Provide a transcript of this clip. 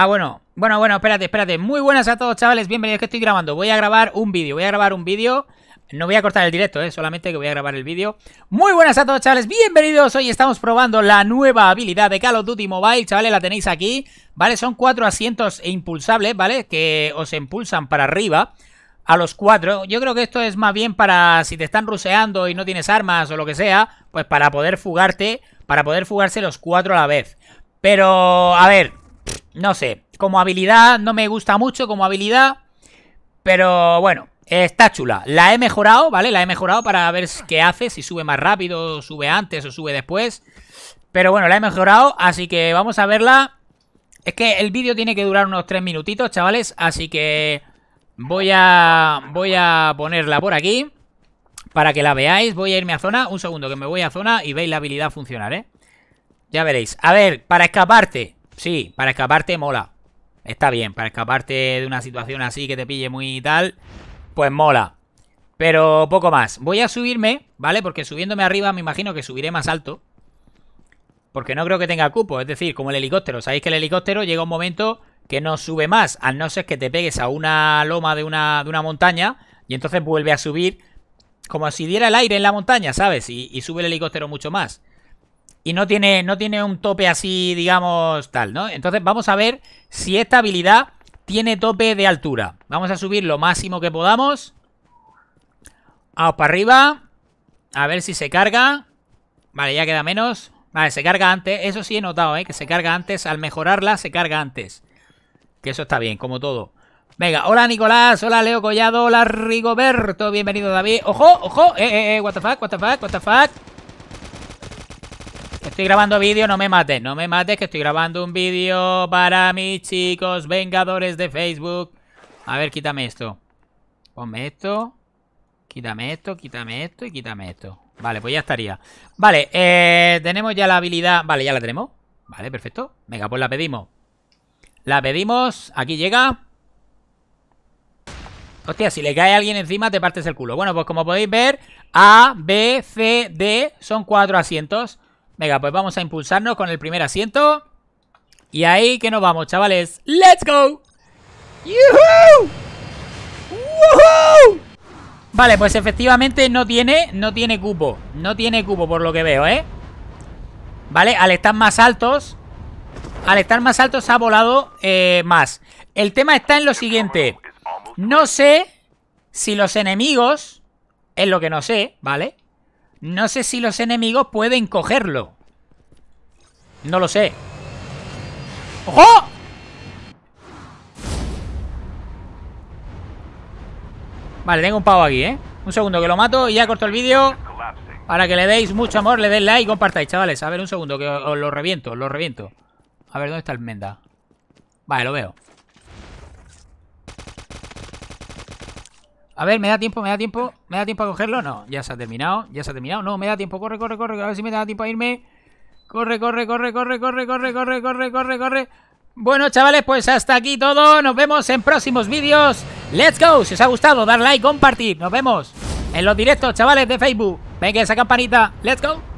Ah, bueno, bueno, bueno, espérate, espérate. Muy buenas a todos, chavales. Bienvenidos, que estoy grabando. Voy a grabar un vídeo, voy a grabar un vídeo. No voy a cortar el directo, eh, solamente que voy a grabar el vídeo. Muy buenas a todos, chavales. Bienvenidos. Hoy estamos probando la nueva habilidad de Call of Duty Mobile, chavales. La tenéis aquí, ¿vale? Son cuatro asientos e impulsables, ¿vale? Que os impulsan para arriba a los cuatro. Yo creo que esto es más bien para si te están ruseando y no tienes armas o lo que sea, pues para poder fugarte, para poder fugarse los cuatro a la vez. Pero, a ver, no sé, como habilidad no me gusta mucho, como habilidad, pero bueno, está chula. La he mejorado, ¿vale? La he mejorado para ver qué hace, si sube más rápido, sube antes o sube después. Pero bueno, la he mejorado, así que vamos a verla. Es que el vídeo tiene que durar unos 3 minutitos, chavales, así que voy a, voy a ponerla por aquí para que la veáis. Voy a irme a zona, un segundo que me voy a zona y veis la habilidad funcionar, ¿eh? Ya veréis. A ver, para escaparte, Sí, para escaparte mola. Está bien, para escaparte de una situación así que te pille muy tal, pues mola. Pero poco más. Voy a subirme, ¿vale? Porque subiéndome arriba me imagino que subiré más alto. Porque no creo que tenga cupo. Es decir, como el helicóptero. Sabéis que el helicóptero llega un momento que no sube más. A no ser que te pegues a una loma de una, de una montaña. Y entonces vuelve a subir. Como si diera el aire en la montaña, ¿sabes? y sube el helicóptero mucho más y no tiene, no tiene un tope así, digamos, tal, ¿no? Entonces vamos a ver si esta habilidad tiene tope de altura. Vamos a subir lo máximo que podamos. Vamos para arriba. A ver si se carga. Vale, ya queda menos. Vale, se carga antes. Eso sí he notado, ¿eh? Que se carga antes. Al mejorarla, se carga antes. Que eso está bien, como todo. Venga, hola Nicolás, hola Leo Collado, hola Rigoberto, bienvenido David. ¡Ojo, ojo! ¡Eh, eh, eh! ¿What the fuck, what the fuck, what the fuck? Estoy grabando vídeo, no me mates, no me mates que estoy grabando un vídeo para mis chicos vengadores de Facebook. A ver, quítame esto. Ponme esto. Quítame esto, quítame esto y quítame esto. Vale, pues ya estaría. Vale, eh, tenemos ya la habilidad. Vale, ya la tenemos. Vale, perfecto. Venga, pues la pedimos. La pedimos. Aquí llega. Hostia, si le cae alguien encima te partes el culo. Bueno, pues como podéis ver, A, B, C, D son cuatro asientos. Venga, pues vamos a impulsarnos con el primer asiento. Y ahí que nos vamos, chavales. ¡Let's go! ¡Yuhu! Vale, pues efectivamente no tiene, no tiene cupo. No tiene cupo por lo que veo, ¿eh? Vale, al estar más altos... Al estar más altos ha volado eh, más. El tema está en lo siguiente. No sé si los enemigos... Es lo que no sé, ¿vale? No sé si los enemigos pueden cogerlo. No lo sé. ¡Ojo! Vale, tengo un pavo aquí, ¿eh? Un segundo que lo mato y ya corto el vídeo. Para que le deis mucho amor, le deis like y compartáis, chavales. A ver, un segundo que os lo reviento, os lo reviento. A ver, ¿dónde está el menda? Vale, lo veo. A ver, ¿me da tiempo? ¿Me da tiempo? ¿Me da tiempo a cogerlo? No, ya se ha terminado, ya se ha terminado. No, me da tiempo, corre, corre, corre, a ver si me da tiempo a irme. Corre, corre, corre, corre, corre, corre, corre, corre, corre, corre. Bueno, chavales, pues hasta aquí todo. Nos vemos en próximos vídeos. ¡Let's go! Si os ha gustado, dar like, compartir. Nos vemos en los directos, chavales, de Facebook. Venga esa campanita. ¡Let's go!